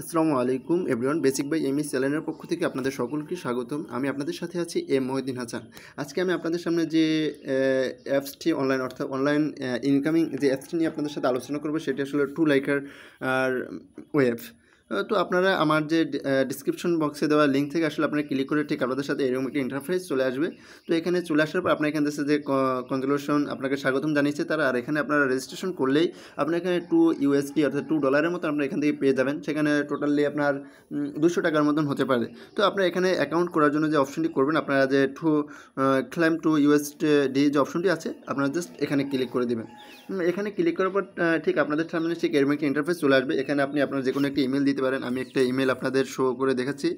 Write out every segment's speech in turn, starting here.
আসসালামু আলাইকুম everyone basic by MS চ্যানেলের পক্ষ থেকে আপনাদের সকলকে স্বাগতম আমি আপনাদের সাথে আছি এম মহিউদ্দিন হাসান আজকে আমি আপনাদের সামনে যে অ্যাপসটি অনলাইন অর্থাৎ অনলাইন ইনকামিং যে অ্যাপসটি নিয়ে আপনাদের সাথে আলোচনা করবো সেটি আসলে টু লাইকার আর ওয়েব তো আপনারা আমার যে ডিসক্রিপশন বক্সে দেওয়া লিঙ্ক থেকে আসলে আপনারা ক্লিক করে ঠিক আপনাদের সাথে এরকম একটি ইন্টারফেস চলে আসবে তো এখানে চলে আসার পর আপনার এখান থেকে যে কনজুলেশন আপনাকে স্বাগতম জানিয়েছে তারা আর এখানে আপনারা রেজিস্ট্রেশন করলেই আপনার এখানে টু ইউএসডি অর্থাৎ টু ডলারের মতো আপনারা এখান থেকে পেয়ে যাবেন সেখানে টোটালি আপনার দুশো টাকার মতন হতে পারে তো আপনার এখানে অ্যাকাউন্ট করার জন্য যে অপশনটি করবেন আপনারা যে টু ক্লাইম টু ইউএসডি যে অপশনটি আছে আপনারা জাস্ট এখানে ক্লিক করে দেবেন এখানে ক্লিক করার পর ঠিক আপনাদের সামনে ঠিক এরকম একটি ইন্টারফেস চলে আসবে এখানে আপনি আপনার যে কোনো একটি ইমেল দিতে পারেন আমি একটা ইমেল আপনাদের শো করে দেখাচ্ছি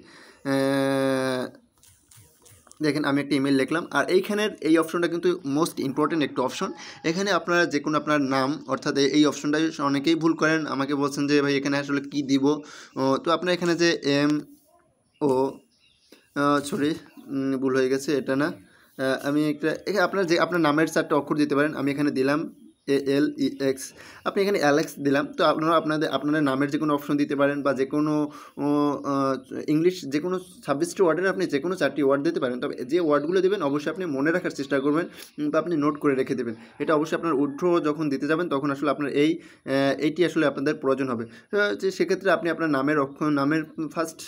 দেখেন আমি একটা ইমেল লিখলাম আর এইখানের এই অপশনটা কিন্তু মোস্ট ইম্পর্টেন্ট একটা অপশন এখানে আপনারা যে কোনো আপনার নাম অর্থাৎ এই অপশনটাই অনেকেই ভুল করেন আমাকে বলছেন যে ভাই এখানে আসলে কি দিব তো আপনার এখানে যে এম ও সরি ভুল হয়ে গেছে এটা না আমি একটা আপনার যে আপনার নামের চারটা অক্ষর দিতে পারেন আমি এখানে দিলাম এ এল ই এক্স আপনি এখানে অ্যালেক্স দিলাম তো আপনারা আপনাদের আপনাদের নামের যে কোনো অপশন দিতে পারেন বা যে কোনো ইংলিশ যে কোনো ছাব্বিশটি ওয়ার্ডের আপনি যে কোনো চারটি ওয়ার্ড দিতে পারেন তবে যে ওয়ার্ডগুলো দেবেন অবশ্যই আপনি মনে রাখার চেষ্টা করবেন বা আপনি নোট করে রেখে দেবেন এটা অবশ্যই আপনার উড্রো যখন দিতে যাবেন তখন আসলে আপনার এই এইটি আসলে আপনাদের প্রয়োজন হবে যে সেক্ষেত্রে আপনি আপনার নামের অক্ষর নামের ফার্স্ট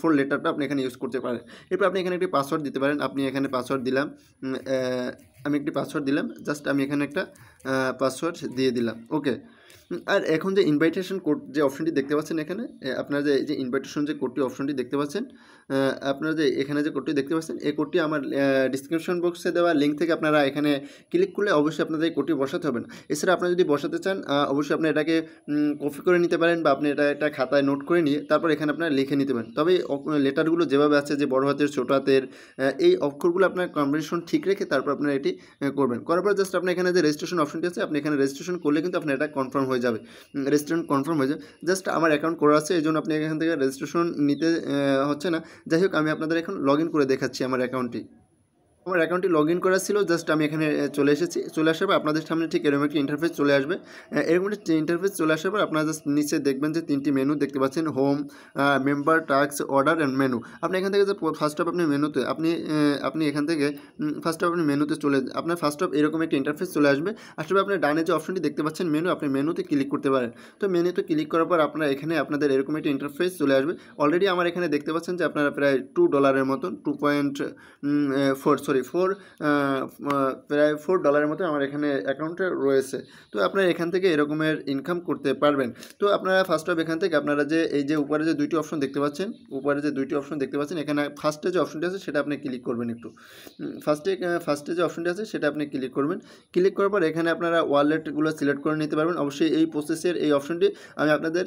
ফোর লেটারটা আপনি এখানে ইউজ করতে পারেন এরপর আপনি এখানে একটি পাসওয়ার্ড দিতে পারেন আপনি এখানে পাসওয়ার্ড দিলাম আমি একটি পাসওয়ার্ড দিলাম জাস্ট আমি এখানে একটা পাসওয়ার্ড দিয়ে দিলাম ওকে আর এখন যে ইনভাইটেশন কোড যে অপশনটি দেখতে পাচ্ছেন এখানে আপনারা যে ইনভাইটেশন যে কোডটি অপশনটি দেখতে পাচ্ছেন আপনারা যে এখানে যে কোডটি দেখতে পাচ্ছেন এই কোডটি আমার ডিসক্রিপশন বক্সে দেওয়া লিঙ্ক থেকে আপনারা এখানে ক্লিক করলে অবশ্যই আপনাদের এই কোডটি বসাতে হবে না এছাড়া আপনারা যদি বসাতে চান অবশ্যই আপনি এটাকে কপি করে নিতে পারেন বা আপনি এটা একটা খাতায় নোট করে নিয়ে তারপর এখানে আপনারা লিখে নিতে পারেন তবে লেটারগুলো যেভাবে আছে যে বড় হাতের ছোটো হাতের এই অক্ষরগুলো আপনার কম্বিনেশন ঠিক রেখে তারপর আপনারা এটি করবেন করার পর জাস্ট আপনার এখানে যে রেজিস্ট্রেশন অপশনটি আছে আপনি এখানে রেজিস্ট্রেশন করলে কিন্তু আপনার এটা কনফার্ম কনফার্ম হয়ে যাবে রেজিস্ট্রেশন কনফার্ম হয়ে যাবে জাস্ট আমার অ্যাকাউন্ট করা আছে এই জন্য আপনি এখান থেকে রেজিস্ট্রেশন নিতে হচ্ছে না যাই হোক আমি আপনাদের এখন লগ করে দেখাচ্ছি আমার অ্যাকাউন্টটি আমার অ্যাকাউন্টটি লগ ইন করা ছিল জাস্ট আমি এখানে চলে এসেছি চলে আসার পর আপনাদের সামনে ঠিক এরকম একটি ইন্টারফেস চলে আসবে এরকম একটি ইন্টারফেস চলে আসার পর আপনারা জাস্ট নিচে দেখবেন যে তিনটি মেনু দেখতে পাচ্ছেন home member task order and menu আপনি এখান থেকে যে ফার্স্ট অফ আপনি মেনুতে আপনি আপনি এখান থেকে ফার্স্ট অফ আপনি মেনুতে চলে আপনার ফার্স্ট অফ এরকম একটি ইন্টারফেস চলে আসবে আসলে আপনার ডানে যে অপশনটি দেখতে পাচ্ছেন মেনু আপনি মেনুতে ক্লিক করতে পারেন তো মেনুতে ক্লিক করার পর আপনার এখানে আপনাদের এরকম একটি ইন্টারফেস চলে আসবে অলরেডি আমার এখানে দেখতে পাচ্ছেন যে আপনারা প্রায় টু ডলারের মতন two point four sorry four প্রায় ফোর ডলারের মতো আমার এখানে অ্যাকাউন্টে রয়েছে তো আপনারা এখান থেকে এরকমের ইনকাম করতে পারবেন তো আপনারা ফার্স্ট অফ এখান থেকে আপনারা যে এই যে উপরে যে দুইটি অপশন দেখতে পাচ্ছেন উপরে যে দুইটি অপশন দেখতে পাচ্ছেন এখানে ফার্স্টে যে অপশনটি আছে সেটা আপনি ক্লিক করবেন একটু ফার্স্টে ফার্স্টে যে অপশনটি আছে সেটা আপনি ক্লিক করবেন ক্লিক করার পর এখানে আপনারা ওয়ালেটগুলো সিলেক্ট করে নিতে পারবেন অবশ্যই এই প্রসেসের এই অপশনটি আমি আপনাদের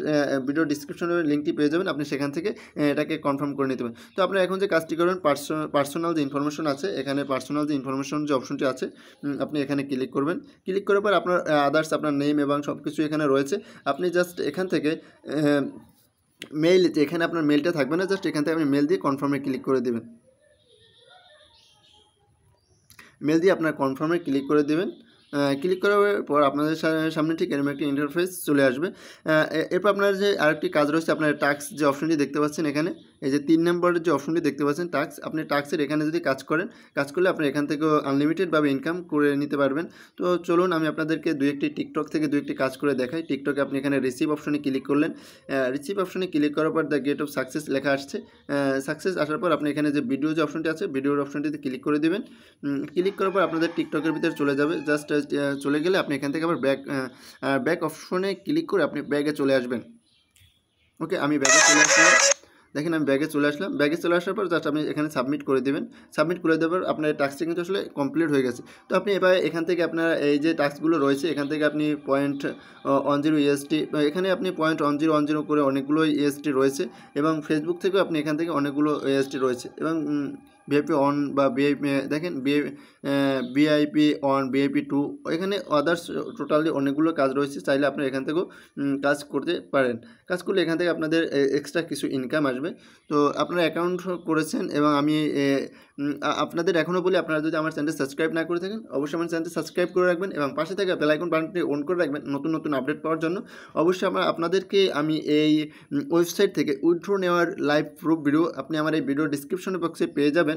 ভিডিও ডিসক্রিপশনে লিঙ্কটি পেয়ে যাবেন আপনি সেখান থেকে এটাকে কনফার্ম করে নিতে পারেন তো আপনারা এখন যে কাজটি করবেন পার্সোনাল যে ইনফরমেশন আছে এখানে এখানে পার্সোনাল যে ইনফরমেশন যে অপশনটি আছে আপনি এখানে ক্লিক করবেন ক্লিক করার পর আপনার আদার্স আপনার নেম এবং সব কিছু এখানে রয়েছে আপনি জাস্ট এখান থেকে মেইল এখানে আপনার মেলটা থাকবে না জাস্ট এখান থেকে আপনি মেল দিয়ে কনফার্মে ক্লিক করে দেবেন মেল দিয়ে আপনার কনফার্মে ক্লিক করে দেবেন ক্লিক করার পর আপনাদের সামনে ঠিক এরকম একটি ইন্টারফেস চলে আসবে এরপর আপনার যে আরেকটি কাজ রয়েছে আপনার টাক্স যে অপশনটি দেখতে পাচ্ছেন এখানে এই যে তিন নম্বরের যে অপশনটি দেখতে পাচ্ছেন টাক্স আপনি টাক্সের এখানে যদি কাজ করেন কাজ করলে আপনি এখান থেকেও আনলিমিটেডভাবে ইনকাম করে নিতে পারবেন তো চলুন আমি আপনাদেরকে দু একটি টিকটক থেকে দু একটি কাজ করে দেখাই টিকটকে আপনি এখানে রিসিভ অপশনে ক্লিক করলেন রিসিভ অপশনে ক্লিক করার পর দ্য গেট অফ সাকসেস লেখা আসছে সাকসেস আসার পর আপনি এখানে যে ভিডিও যে অপশনটি আছে ভিডিওর অপশনটিতে ক্লিক করে দেবেন ক্লিক করার পর আপনাদের টিকটকের ভিতরে চলে যাবে জাস্ট চলে গেলে আপনি এখান থেকে আবার ব্যাক ব্যাক অপশনে ক্লিক করে আপনি ব্যাগে চলে আসবেন ওকে আমি ব্যাগে চলে আসলাম দেখেন আমি ব্যাগে চলে আসলাম ব্যাগে চলে আসার পর জাস্ট আপনি এখানে সাবমিট করে দেবেন সাবমিট করে দেওয়ার আপনার টাস্কটি কিন্তু আসলে কমপ্লিট হয়ে গেছে তো আপনি এবার এখান থেকে আপনার এই যে টাস্কগুলো রয়েছে এখান থেকে আপনি পয়েন্ট ওয়ান জিরো ইএসটি এখানে আপনি point one zero one zero করে অনেকগুলো ইএসটি e রয়েছে এবং ফেসবুক থেকেও আপনি এখান থেকে অনেকগুলো ইএসটি e রয়েছে এবং ভিআইপি অন বা ভিআইপি দেখেন ভিআইপি অন ভিআইপি টু এখানে আদার্স টোটালি অনেকগুলো কাজ রয়েছে চাইলে আপনি এখান থেকেও কাজ করতে পারেন কাজ করলে এখান থেকে আপনাদের এক্সট্রা কিছু ইনকাম আসবে তো আপনারা অ্যাকাউন্ট করেছেন এবং আমি আপনাদের এখনও বলি আপনারা যদি আমার চ্যানেলটি সাবস্ক্রাইব না করে থাকেন অবশ্যই আমার চ্যানেলটি সাবস্ক্রাইব করে রাখবেন এবং পাশে থাকা বেলাইকন বাটনটি অন করে রাখবেন নতুন নতুন আপডেট পাওয়ার জন্য অবশ্যই আমার আপনাদেরকে আমি এই ওয়েবসাইট থেকে উইথ্রো নেওয়ার লাইভ প্রুফ ভিডিও আপনি আমার এই ভিডিও ডিসক্রিপশন বক্সে পেয়ে যাবেন